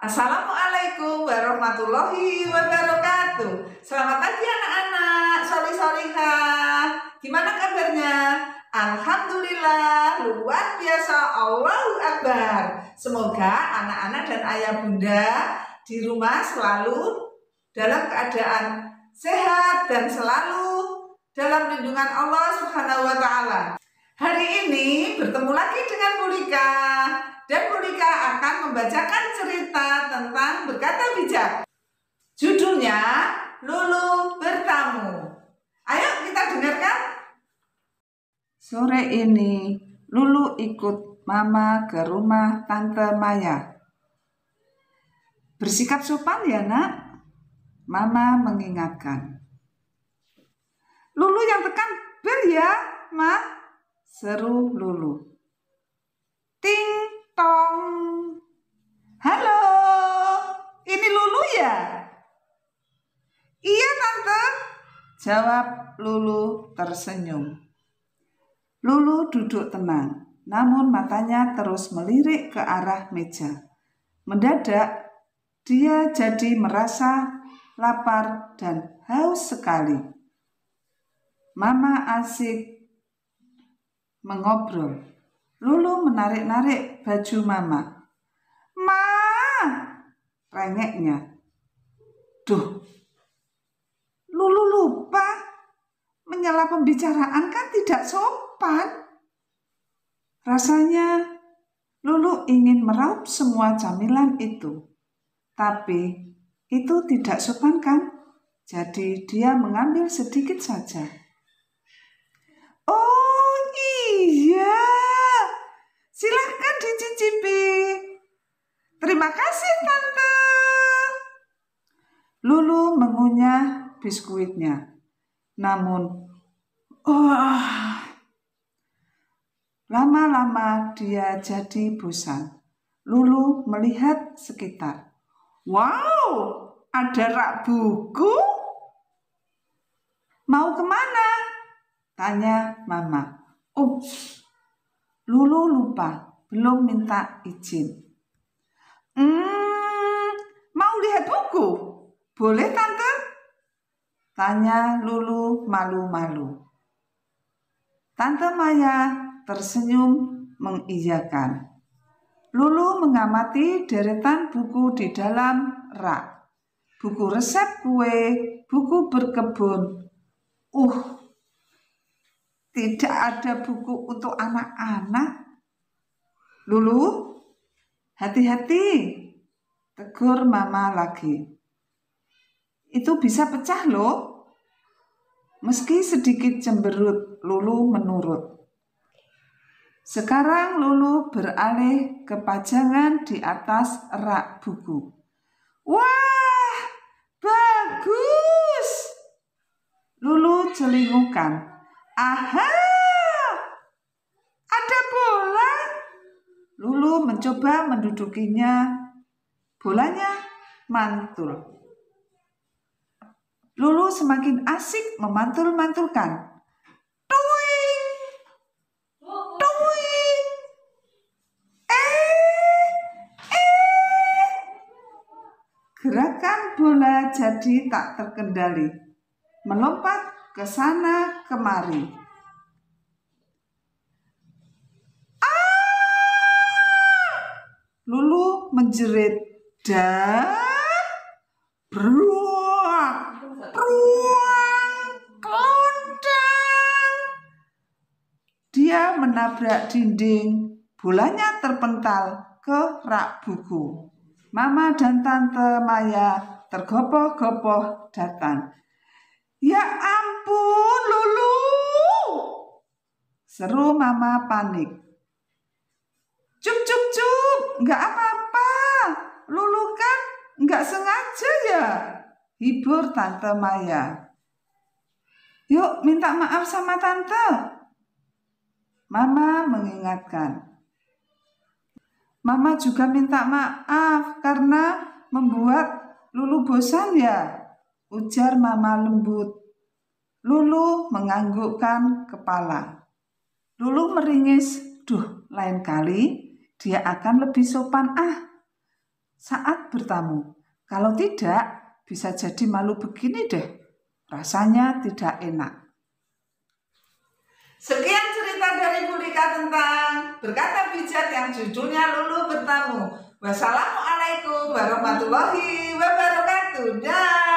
Assalamualaikum warahmatullahi wabarakatuh Selamat pagi anak-anak, soli soliha Gimana kabarnya? Alhamdulillah, luar biasa, Allahu Akbar Semoga anak-anak dan ayah bunda di rumah selalu dalam keadaan sehat dan selalu dalam lindungan Allah Subhanahu wa taala. Hari ini bertemu lagi dengan Mulika dan Mulika akan membacakan cerita tentang berkata bijak. Judulnya Lulu Bertamu. Ayo kita dengarkan. Sore ini Lulu ikut Mama ke rumah Tante Maya. Bersikap sopan ya, Nak. Mama mengingatkan. Lulu yang tekan ya, ma. seru Lulu. Ting tong. Halo, ini Lulu ya? Iya tante, jawab Lulu tersenyum. Lulu duduk tenang, namun matanya terus melirik ke arah meja. Mendadak, dia jadi merasa lapar dan haus sekali. Mama asik mengobrol. Lulu menarik-narik baju Mama. Ma! Rengeknya. Duh, Lulu lupa. Menyela pembicaraan kan tidak sopan. Rasanya Lulu ingin meraup semua camilan itu. Tapi itu tidak sopan kan? Jadi dia mengambil sedikit saja. Oh iya, silahkan dicicipi. Terima kasih Tante. Lulu mengunyah biskuitnya. Namun, oh, lama-lama dia jadi bosan. Lulu melihat sekitar. Wow, ada rak buku. Mau kemana? Tanya mama. Oh, Lulu lupa, belum minta izin. Hmm, mau lihat buku? Boleh tante? Tanya Lulu malu-malu. Tante Maya tersenyum mengiyakan. Lulu mengamati deretan buku di dalam rak. Buku resep kue, buku berkebun. Uh, tidak ada buku untuk anak-anak. Lulu, hati-hati. Tegur mama lagi. Itu bisa pecah loh. Meski sedikit cemberut, Lulu menurut. Sekarang Lulu beralih ke pajangan di atas rak buku. Wah, bagus! Lulu celingukan. Aha! Ada bola. Lulu mencoba mendudukinya. Bolanya mantul. Lulu semakin asik memantul-mantulkan. Tuing! Tuing! Eh! Eh! Gerakan bola jadi tak terkendali. Melompat ke sana kemari. Ah! Lulu menjerit dan beruang, beruang, kelontang. Dia menabrak dinding, bulannya terpental ke rak buku. Mama dan Tante Maya tergopoh-gopoh datang. Ya Seru mama panik. Cuk-cuk-cuk, nggak apa-apa. Lulu kan nggak sengaja ya. Hibur Tante Maya. Yuk minta maaf sama Tante. Mama mengingatkan. Mama juga minta maaf karena membuat Lulu bosan ya. Ujar Mama lembut. Lulu menganggukkan kepala. Lulu meringis, duh lain kali dia akan lebih sopan ah saat bertamu. Kalau tidak bisa jadi malu begini deh, rasanya tidak enak. Sekian cerita dari Bulika tentang berkata bijak yang judulnya Lulu Bertamu. Wassalamualaikum warahmatullahi wabarakatuh. Dah.